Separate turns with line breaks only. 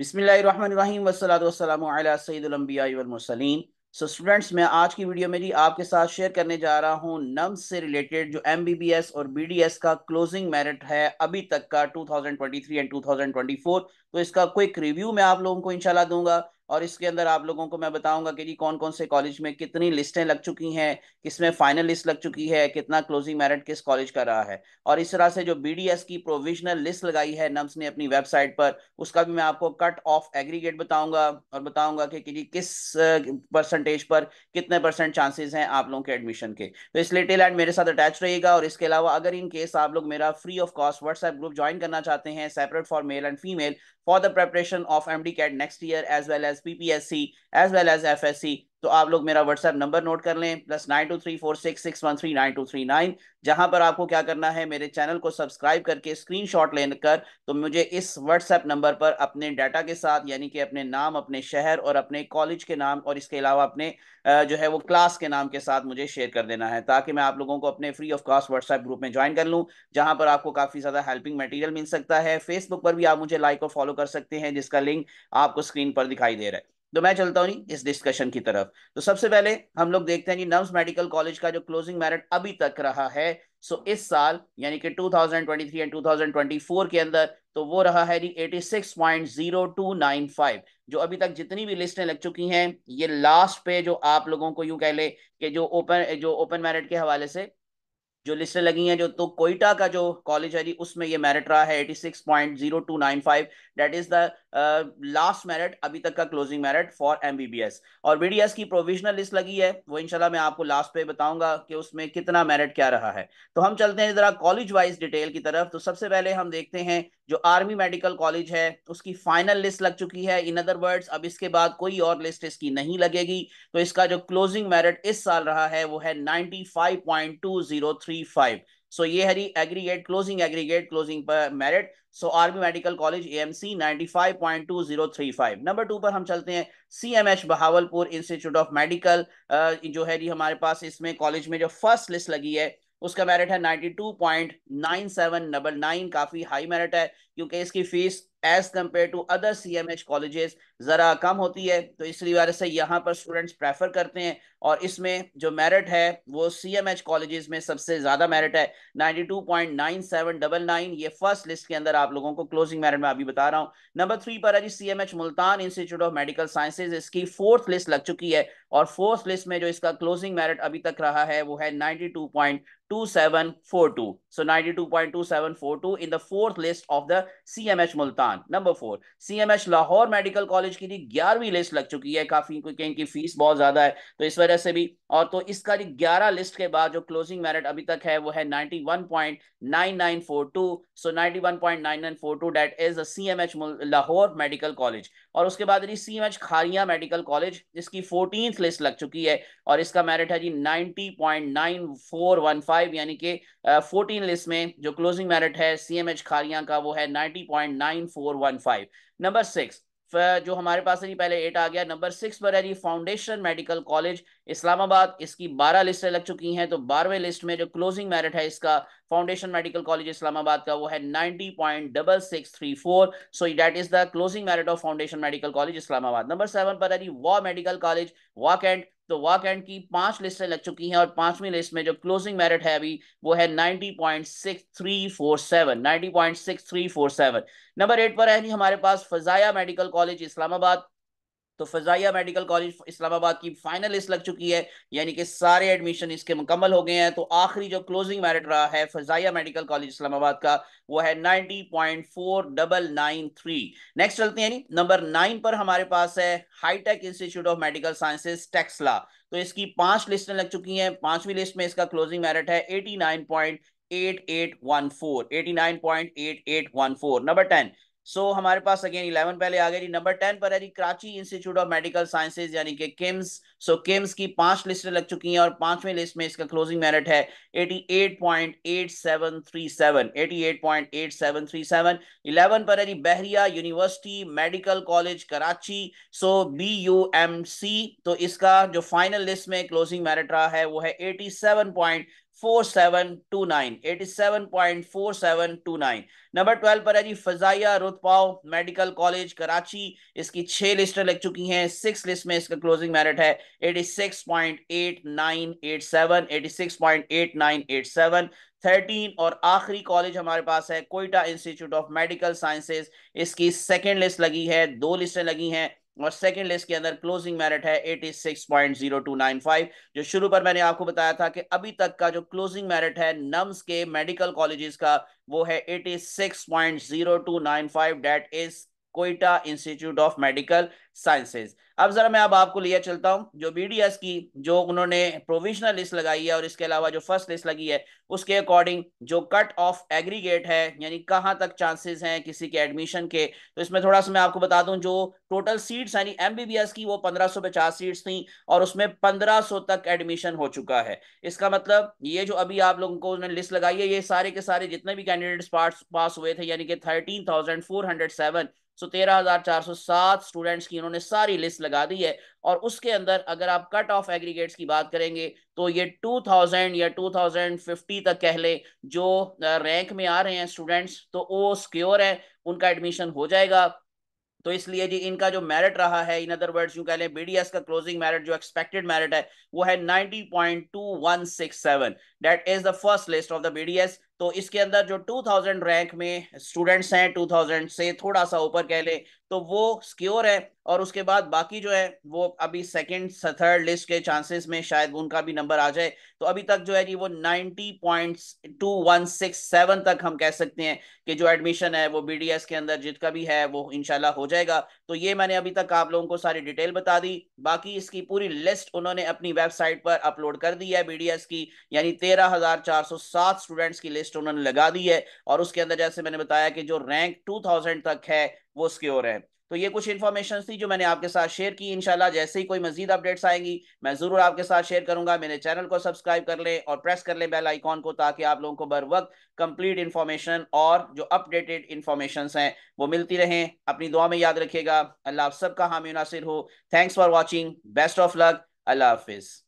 बिसमीम वसलातमसैदम्बियामरसलिन so students मैं आज की वीडियो में जी आपके साथ शेयर करने जा रहा हूँ नम्स से रिलेटेड जो एम बी बी एस और बी डी एस का क्लोजिंग मेरिट है अभी तक का two thousand twenty three and two thousand twenty four तो इसका क्विक रिव्यू मैं आप लोगों को इंशाल्लाह दूंगा और इसके अंदर आप लोगों को मैं बताऊंगा कि जी कौन कौन से कॉलेज में कितनी लिस्टें लग चुकी हैं किसमें फाइनल लिस्ट लग चुकी है कितना क्लोजिंग मेरिट किस कॉलेज का रहा है और इस तरह से जो बीडीएस की प्रोविजनल लिस्ट लगाई है नम्स ने अपनी वेबसाइट पर उसका भी मैं आपको कट ऑफ एग्रीगेट बताऊंगा और बताऊंगा कि, जी किस परसेंटेज पर कितने परसेंट चांसेज हैं आप लोगों के एडमिशन के तो इस लिटिल एंड मेरे साथ अटैच रहेगा और इसके अलावा अगर इन केस आप लोग मेरा free of cost WhatsApp group join करना चाहते हैं separate for male and female for the preparation of M D CAT next year as well as as PPSC, as well as FSC, तो आप लोग मेरा व्हाट्सएप नंबर नोट कर लें plus nine two three four six six one three nine two three nine जहां पर आपको क्या करना है मेरे चैनल को सब्सक्राइब करके स्क्रीनशॉट लेकर तो मुझे इस व्हाट्सएप नंबर पर अपने डाटा के साथ यानी कि अपने नाम अपने शहर और अपने कॉलेज के नाम और इसके अलावा अपने जो है वो क्लास के नाम के साथ मुझे शेयर कर देना है ताकि मैं आप लोगों को अपने free of cost WhatsApp group में ज्वाइन कर लूँ जहाँ पर आपको काफ़ी ज़्यादा हेल्पिंग मटीरियल मिल सकता है फेसबुक पर भी आप मुझे लाइक और फॉलो कर सकते हैं जिसका लिंक आपको स्क्रीन पर दिखाई दे रहा है तो मैं चलता हूँ इस डिस्कशन की तरफ तो सबसे पहले हम लोग देखते हैं कि नम्स मेडिकल कॉलेज का जो क्लोजिंग मैरिट अभी तक रहा है सो so, इस साल यानी कि 2023 एंड 2024 के अंदर तो वो रहा है जी 86.0295 जो अभी तक जितनी भी लिस्टें लग चुकी हैं ये लास्ट पे जो आप लोगों को यूं कह ले कि जो ओपन जो ओपन मैरिट के हवाले से जो लिस्टें लगी हैं जो तो कोयटा का जो कॉलेज है जी उसमें ये मेरिट रहा है 86.0295 that is the last merit अभी तक का क्लोजिंग मेरिट फॉर एमबीबीएस और बीडीएस की प्रोविजनल लिस्ट लगी है वो इंशाल्लाह मैं आपको लास्ट पे बताऊंगा कि उसमें कितना मेरिट क्या रहा है तो हम चलते हैं जरा कॉलेज वाइज डिटेल की तरफ तो सबसे पहले हम देखते हैं जो आर्मी मेडिकल कॉलेज है उसकी फाइनल लिस्ट लग चुकी है इन अदर वर्ड्स अब इसके बाद कोई और लिस्ट इसकी नहीं लगेगी तो इसका जो क्लोजिंग मेरिट इस साल रहा है वो है ninety five point two zero three three five so ये हरी एग्रीगेट क्लोजिंग एग्रीगेट क्लोजिंग पर merit so army medical college A M C ninety five point two zero three five number two पर हम चलते हैं C M H Bahawalpur institute of medical जो है जी हमारे पास इसमें कॉलेज में जो फर्स्ट लिस्ट लगी है उसका मेरिट है two point nine seven nine काफी हाई मेरिट है क्योंकि इसकी fees as compare to other C M H colleges ज़रा कम होती है तो इसलिए वजह से यहाँ पर स्टूडेंट्स प्रेफर करते हैं और इसमें जो मेरिट है वो सी एम एच कॉलेजेस में सबसे ज़्यादा मेरिट है two point nine seven double nine ये फर्स्ट लिस्ट के अंदर आप लोगों को क्लोजिंग मेरिट में अभी बता रहा हूँ नंबर थ्री पर है जी C M H Multan institute of medical sciences इसकी फोर्थ लिस्ट लग चुकी है और फोर्थ लिस्ट में जो इसका क्लोजिंग मेरिट अभी तक रहा है वो है two two point seven four two so two two point seven four two in the fourth list of the C M H Multan Pakistan number four CMH Lahore medical college की भी ग्यारहवीं लिस्ट लग चुकी है काफी क्योंकि इनकी फीस बहुत ज्यादा है तो इस वजह से भी और तो इसका ग्यारह लिस्ट के बाद जो क्लोजिंग मेरिट अभी तक है वो है ninety one point nine nine four two so ninety one point nine nine four two that is C M H Lahore medical college और उसके बाद जी C M H Kharian medical college जिसकी फोर्टीन लिस्ट लग चुकी है और इसका मेरिट है जी ninety point nine four one five यानी कि फोर्टीन लिस्ट में जो क्लोजिंग मेरिट है सी एम एच खारिया का वो है ninety point nine four one five number six जो हमारे पास नहीं पहले एट आ गया नंबर सिक्स पर है जी फाउंडेशन मेडिकल कॉलेज इस्लामाबाद इसकी बारह लिस्टें लग चुकी हैं तो बारहवें लिस्ट में जो क्लोजिंग मेरिट है इसका फाउंडेशन मेडिकल कॉलेज इस्लामाबाद का वो है ninety point double six three four so that is the closing merit of foundation medical college Islamabad number seven पर है जी वॉ मेडिकल कॉलेज वॉक एंड तो वॉक एंड की पांच लिस्टें लग चुकी हैं और पांचवी लिस्ट में जो क्लोजिंग मेरिट है अभी वो है 90.6347 90.6347 नंबर एट पर है हमारे पास फजाया मेडिकल कॉलेज इस्लामाबाद तो फजाइया मेडिकल कॉलेज इस्लामाबाद की फाइनल लिस्ट लग चुकी है यानी कि सारे एडमिशन इसके मुकम्मल हो गए हैं तो आखिरी जो क्लोजिंग मेरिट रहा है फजाइया मेडिकल कॉलेज इस्लामाबाद का वो है ninety point four double nine three next चलते हैं नंबर नाइन पर हमारे पास है हाईटेक institute of medical sciences Taxila तो इसकी पांच लिस्टें लग चुकी हैं पांचवी लिस्ट में इसका क्लोजिंग मेरिट है eighty nine point eight eight one four eighty nine point eight eight one four number ten so so, हमारे पास अगेन इलेवन पहले आ गए जी नंबर टेन पर है जी Karachi institute of medical sciences यानी कि किम्स सो किम्स की पांच लिस्टें लग चुकी हैं और पांचवें लिस्ट में इसका क्लोजिंग मेरिट है 88.8737 88.8737 इलेवन पर है जी Bahria university medical college Karachi so B U M C तो इसका जो फाइनल लिस्ट में क्लोजिंग मेरिट रहा है वो है eighty seven point four seven two nine eighty seven point four seven two nine number twelve पर है जी Fazaia Ruth Pfau medical college Karachi इसकी छह लिस्ट लग चुकी हैं सिक्स लिस्ट में इसका क्लोजिंग मेरिट है eighty six point eight nine eight seven eighty six point eight nine eight seven thirteen और आखिरी कॉलेज हमारे पास है Quetta institute of medical sciences इसकी सेकेंड लिस्ट लगी है दो लिस्टें लगी हैं और सेकंड लिस्ट के अंदर क्लोजिंग मेरिट है 86.0295 जो शुरू पर मैंने आपको बताया था कि अभी तक का जो क्लोजिंग मेरिट है नम्स के मेडिकल कॉलेजेस का वो है 86.0295 that is Quetta institute of medical sciences अब जरा मैं अब आपको लिया चलता हूँ जो बीडीएस की जो उन्होंने प्रोविजनल लिस्ट लगाई है और इसके अलावा जो फर्स्ट लिस्ट लगी है उसके अकॉर्डिंग जो कट ऑफ एग्रीगेट है यानी कहाँ तक चांसेस हैं किसी के एडमिशन के तो इसमें थोड़ा सा मैं आपको बता दूँ जो टोटल सीट्स यानी एम की वो पंद्रह सीट्स थी और उसमें पंद्रह तक एडमिशन हो चुका है इसका मतलब ये जो अभी आप लोगों को उन्होंने लिस्ट लगाई है ये सारे के सारे जितने भी कैंडिडेट्स पास हुए थे यानी कि थर्टीन सो तेरह हजार चार सौ सात स्टूडेंट्स की इन्होंने सारी लिस्ट लगा दी है और उसके अंदर अगर आप कट ऑफ एग्रीगेट्स की बात करेंगे तो ये टू थाउजेंड या टू थाउजेंड फिफ्टी तक कह लें जो रैंक में आ रहे हैं स्टूडेंट्स तो वो सिक्योर है उनका एडमिशन हो जाएगा तो इसलिए जी इनका जो मेरिट रहा है इन अदर वर्ड्स यूं कह लें बीडीएस का क्लोजिंग मेरिट जो एक्सपेक्टेड मेरिट है वो है 90.2167 that is the first list of the BDS तो इसके अंदर जो 2000 रैंक में स्टूडेंट्स हैं 2000 से थोड़ा सा ऊपर कह लें तो वो सिक्योर है और उसके बाद बाकी जो है वो अभी सेकंड थर्ड लिस्ट के चांसेस में शायद उनका भी नंबर आ जाए तो अभी तक जो है जी वो ninety point two one six seven तक हम कह सकते हैं कि जो एडमिशन है वो बीडीएस के अंदर जितना भी है वो इनशाला हो जाएगा तो ये मैंने अभी तक आप लोगों को सारी डिटेल बता दी बाकी इसकी पूरी लिस्ट उन्होंने अपनी वेबसाइट पर अपलोड कर दी है बी की यानी तेरह स्टूडेंट्स की लिस्ट उन्होंने लगा दी है और उसके अंदर जैसे मैंने बताया कि जो रैंक टू तक है वो स्क्योर है तो ये कुछ इन्फॉर्मेशन थी जो मैंने आपके साथ शेयर की इनशाला जैसे ही कोई मजीद अपडेट्स आएंगी मैं ज़रूर आपके साथ शेयर करूंगा मेरे चैनल को सब्सक्राइब कर लें और प्रेस कर लें बेल आइकॉन को ताकि आप लोगों को बर वक्त कंप्लीट इन्फॉर्मेशन और जो अपडेटेड इन्फॉर्मेशन हैं वो मिलती रहें अपनी दुआ में याद रखिएगा अल्लाह आप सबका हामी हो thanks for watching best of luck अल्लाह हाफिज़